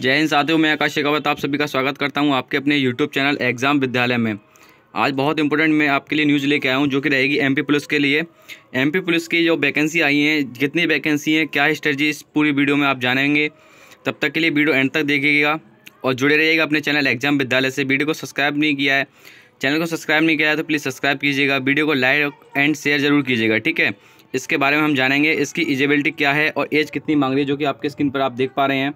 जय हिंद साथियों मैं आकाश शेखावत आप सभी का स्वागत करता हूं आपके अपने यूट्यूब चैनल एग्जाम विद्यालय में आज बहुत इंपॉर्टेंट मैं आपके लिए न्यूज़ लेके आया हूं जो कि रहेगी एमपी पुलिस के लिए एमपी पुलिस की जो वैकेंसी आई हैं कितनी वैकेंसी हैं क्या स्ट्रेटी इस पूरी वीडियो में आप जानेंगे तब तक के लिए वीडियो एंड तक देखिएगा और जुड़े रहिएगा अपने चैनल एग्जाम विद्यालय से वीडियो को सब्सक्राइब नहीं किया है चैनल को सब्सक्राइब नहीं किया है तो प्लीज़ सब्सक्राइब कीजिएगा वीडियो को लाइक एंड शेयर जरूर कीजिएगा ठीक है इसके बारे में हम जानेंगे इसकी इजेबिलिटी क्या है और एज कितनी मांग रही है जो कि आपके स्क्रीन पर आप देख पा रहे हैं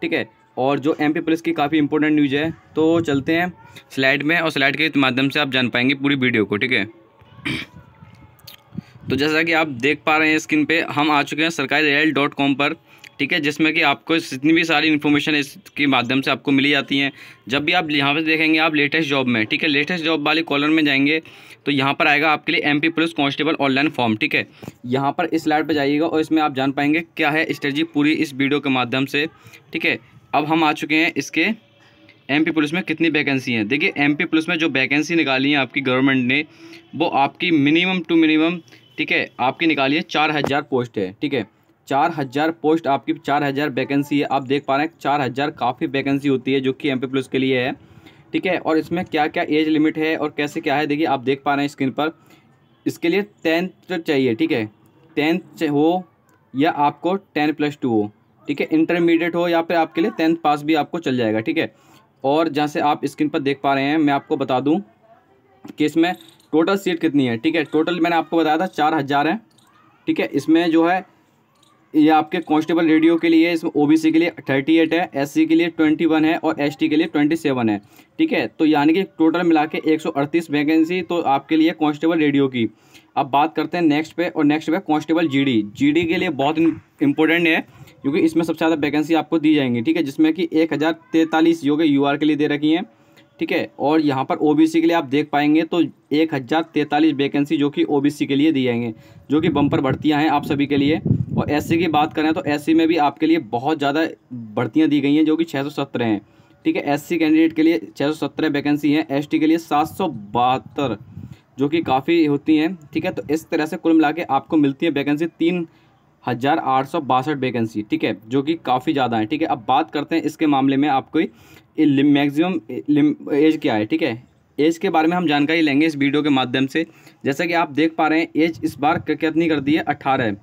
ठीक है और जो एमपी पुलिस की काफ़ी इंपॉर्टेंट न्यूज है तो चलते हैं स्लाइड में और स्लाइड के माध्यम से आप जान पाएंगे पूरी वीडियो को ठीक है तो जैसा कि आप देख पा रहे हैं स्क्रीन पे हम आ चुके हैं सरकारी रेल डॉट कॉम पर ठीक है जिसमें कि आपको जितनी भी सारी इन्फॉर्मेशन इसके माध्यम से आपको मिली जाती हैं जब भी आप यहाँ पर देखेंगे आप लेटेस्ट जॉब में ठीक है लेटेस्ट जॉब वाले कॉलर में जाएंगे तो यहाँ पर आएगा आपके लिए MP police constable online form ठीक है यहाँ पर इस लाइड पर जाइएगा और इसमें आप जान पाएंगे क्या है स्ट्रेटजी पूरी इस वीडियो के माध्यम से ठीक है अब हम आ चुके हैं इसके पी पुलिस में कितनी वैकेंसी हैं देखिए पी पुलिस में जो वैकेंसी निकाली है आपकी गवर्नमेंट ने वो आपकी मिनिमम टू मिनिमम ठीक है आपकी निकाली है चार हज़ार पोस्ट है ठीक है चार हज़ार पोस्ट आपकी चार हज़ार वैकेंसी है आप देख पा रहे हैं चार हज़ार काफ़ी वैकेंसी होती है जो कि एम प्लस के लिए है ठीक है और इसमें क्या क्या एज लिमिट है और कैसे क्या है देखिए आप देख पा रहे हैं स्क्रीन पर इसके लिए टेंथ चाहिए ठीक है टेंथ हो या आपको टेन प्लस टू हो ठीक है इंटरमीडिएट हो या फिर आपके लिए टेंथ पास भी आपको चल जाएगा ठीक है और जहाँ से आप स्क्रीन पर देख पा रहे हैं मैं आपको बता दूँ कि इसमें टोटल सीट कितनी है ठीक है टोटल मैंने आपको बताया था चार हज़ार है ठीक है इसमें जो है ये आपके कांस्टेबल रेडियो के लिए इसमें ओबीसी के लिए थर्टी एट है एससी के लिए ट्वेंटी वन है और एसटी के लिए ट्वेंटी सेवन है ठीक है तो यानी कि टोटल मिला के एक सौ अड़तीस वैकेंसी तो आपके लिए कांस्टेबल रेडियो की अब बात करते हैं नेक्स्ट पे और नेक्स्ट पे कांस्टेबल जीडी जीडी के लिए बहुत इंपॉर्टेंट है क्योंकि इसमें सबसे ज़्यादा वैकेंसी आपको दी जाएंगी ठीक है जिसमें कि एक हज़ार तैंतालीस योग यू के लिए दे रखी हैं ठीक है और यहाँ पर ओबीसी के लिए आप देख पाएंगे तो एक हज़ार तैंतालीस वैकेंसी जो कि ओबीसी के लिए दी जाएंगे जो कि बम्पर भर्तियाँ हैं आप सभी के लिए और एस की बात करें तो एस में भी आपके लिए बहुत ज़्यादा भर्तियाँ दी गई हैं जो कि छः हैं ठीक है एस कैंडिडेट के लिए छः सौ सत्रह वैकेंसी हैं एस के लिए सात सौ बहत्तर जो कि काफ़ी होती हैं ठीक है तो इस तरह से कुल मिला के आपको मिलती है वैकेंसी तीन हज़ार आठ सौ बासठ वैकेंसी ठीक है जो कि काफ़ी ज़्यादा है ठीक है अब बात करते हैं इसके मामले में आपको मैक्सिमम एज क्या है ठीक है एज के बारे में हम जानकारी लेंगे इस वीडियो के माध्यम से जैसा कि आप देख पा रहे हैं एज इस बार कितनी कर दी है अट्ठारह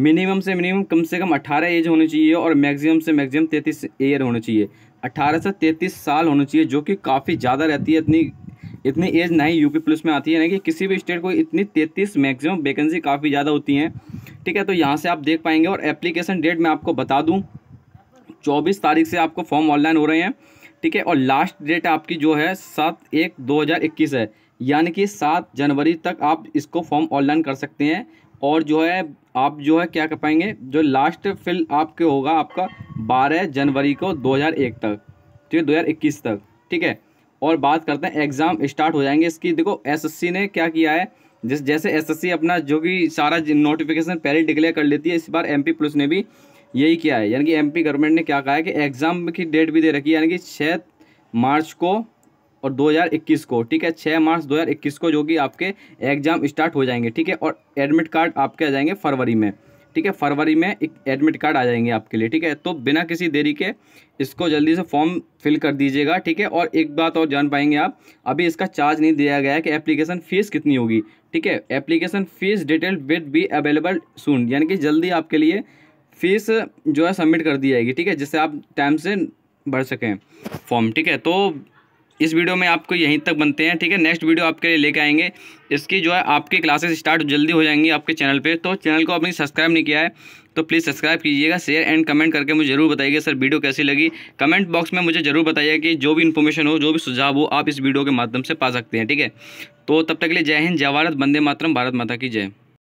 मिनिमम से मिनिमम कम से कम अठारह एज होनी चाहिए और मैक्सिमम से मैक्सिमम तैंतीस ईयर होनी चाहिए अट्ठारह से तैंतीस साल होनी चाहिए जो कि काफ़ी ज़्यादा रहती है इतनी इतनी एज ना ही यूपी पुलिस में आती है ना कि किसी भी स्टेट को इतनी तैंतीस मैक्सिमम वैकेंसी काफ़ी ज़्यादा होती हैं ठीक है तो यहाँ से आप देख पाएंगे और एप्लीकेशन डेट मैं आपको बता दूँ चौबीस तारीख से आपको फॉर्म ऑनलाइन हो रहे हैं ठीक है और लास्ट डेट आपकी जो है सात एक दो हज़ार इक्कीस है यानी कि सात जनवरी तक आप इसको फॉर्म ऑनलाइन कर सकते हैं और जो है आप जो है क्या कर पाएंगे जो लास्ट फिल आपके होगा आपका 12 जनवरी को 2001 तक ठीक है 2021 तक ठीक है और बात करते हैं एग्ज़ाम स्टार्ट हो जाएंगे इसकी देखो एसएससी ने क्या किया है जिस जैसे एसएससी अपना जो कि सारा नोटिफिकेशन पहले डिक्लेयर कर लेती है इस बार एमपी पुलिस ने भी यही किया है यानी कि पी गवर्नमेंट ने क्या कहा है कि एग्ज़ाम की डेट भी दे रखी है यानी कि छः मार्च को और 2021 को ठीक है 6 मार्च 2021 को जो कि आपके एग्जाम स्टार्ट हो जाएंगे ठीक है और एडमिट कार्ड आपके आ जाएंगे फरवरी में ठीक है फरवरी में एक एडमिट कार्ड आ जाएंगे आपके लिए ठीक है तो बिना किसी देरी के इसको जल्दी से फॉर्म फिल कर दीजिएगा ठीक है और एक बात और जान पाएंगे आप अभी इसका चार्ज नहीं दिया गया है कि एप्लीकेशन फ़ीस कितनी होगी ठीक है application fees detail will be available soon यानी कि जल्दी आपके लिए फ़ीस जो है सबमिट कर दी जाएगी ठीक है जिससे आप टाइम से भर सकें फॉर्म ठीक है तो इस वीडियो में आपको यहीं तक बनते हैं ठीक है नेक्स्ट वीडियो आपके लिए लेके आएंगे इसकी जो है आपकी क्लासेस स्टार्ट जल्दी हो जाएंगी आपके चैनल पे तो चैनल को आपने सब्सक्राइब नहीं किया है तो प्लीज़ सब्सक्राइब कीजिएगा शेयर एंड कमेंट करके मुझे जरूर बताइएगा सर वीडियो कैसी लगी कमेंट बॉक्स में मुझे जरूर बताइए कि जो भी इन्फॉर्मेशन हो जो भी सुझाव हो आप इस वीडियो के माध्यम से पा सकते हैं ठीक है तो तब तक के लिए जय हिंद जय भारत बंदे मातरम भारत माता की जय